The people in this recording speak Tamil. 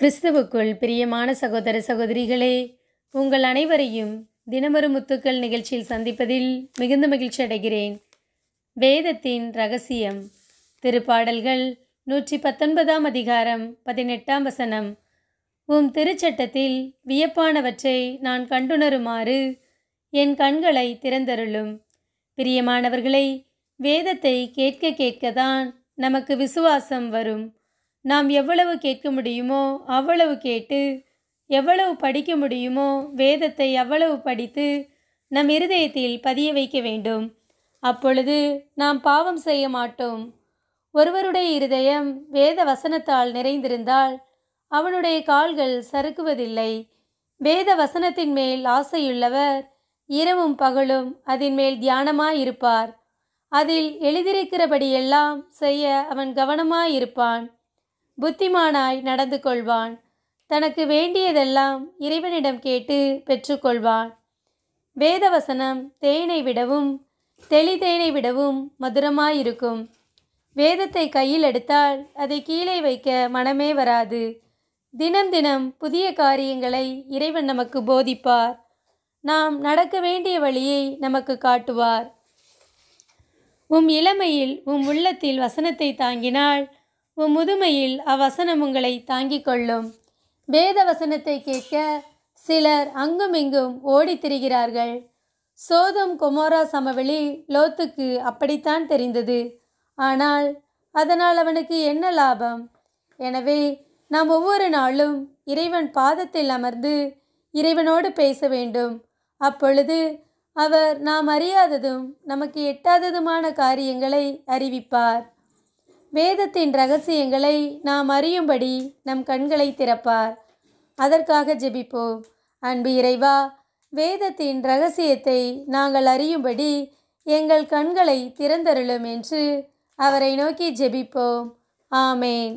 கிறிஸ்துவுக்குள் பிரியமான சகோதர சகோதரிகளே உங்கள் அனைவரையும் தினமரு முத்துக்கள் நிகழ்ச்சியில் சந்திப்பதில் மிகுந்த மகிழ்ச்சி அடைகிறேன் வேதத்தின் ரகசியம் திருப்பாடல்கள் நூற்றி பத்தொன்பதாம் அதிகாரம் பதினெட்டாம் வசனம் உம் திருச்சட்டத்தில் வியப்பானவற்றை நான் கண்டுணருமாறு என் கண்களை திறந்தருளும் பிரியமானவர்களை வேதத்தை கேட்க கேட்கத்தான் நமக்கு விசுவாசம் வரும் நாம் எவ்வளவு கேட்க முடியுமோ அவ்வளவு கேட்டு எவ்வளவு படிக்க முடியுமோ வேதத்தை அவ்வளவு படித்து நம் இருதயத்தில் பதிய வைக்க வேண்டும் அப்பொழுது நாம் பாவம் செய்ய மாட்டோம் ஒருவருடைய இருதயம் வேத வசனத்தால் நிறைந்திருந்தால் அவனுடைய கால்கள் சறுக்குவதில்லை வேத வசனத்தின் மேல் ஆசையுள்ளவர் இரவும் பகலும் அதன் மேல் தியானமாயிருப்பார் அதில் எழுதியிருக்கிறபடியெல்லாம் செய்ய அவன் கவனமாயிருப்பான் புத்திமானாய் நடந்து கொள்வான் தனக்கு வேண்டியதெல்லாம் இறைவனிடம் கேட்டு பெற்றுக்கொள்வான் வேதவசனம் தேனை விடவும் தெளிதேனை விடவும் மதுரமாயிருக்கும் வேதத்தை கையில் எடுத்தால் அதை கீழே வைக்க மனமே வராது தினம் தினம் புதிய காரியங்களை இறைவன் நமக்கு போதிப்பார் நாம் நடக்க வேண்டிய வழியை நமக்கு காட்டுவார் உம் இளமையில் உம் உள்ளத்தில் வசனத்தை தாங்கினால் உன் முதுமையில் அவ்வசனம் உங்களை தாங்கிக் கொள்ளும் வேத வசனத்தை கேட்க சிலர் அங்குமிங்கும் ஓடித் திரிகிறார்கள் சோதம் கொமோரா சமவெளி லோத்துக்கு அப்படித்தான் தெரிந்தது ஆனால் அதனால் அவனுக்கு என்ன லாபம் எனவே நாம் ஒவ்வொரு நாளும் இறைவன் பாதத்தில் அமர்ந்து இறைவனோடு பேச வேண்டும் அப்பொழுது அவர் நாம் அறியாததும் நமக்கு எட்டாததுமான காரியங்களை அறிவிப்பார் வேதத்தின் ரகசியங்களை நாம் அறியும்படி நம் கண்களை திறப்பார் அதற்காக ஜெபிப்போம் அன்பு இறைவா வேதத்தின் ரகசியத்தை நாங்கள் அறியும்படி எங்கள் கண்களை திறந்தருளும் என்று அவரை நோக்கி ஜெபிப்போம் ஆமேன்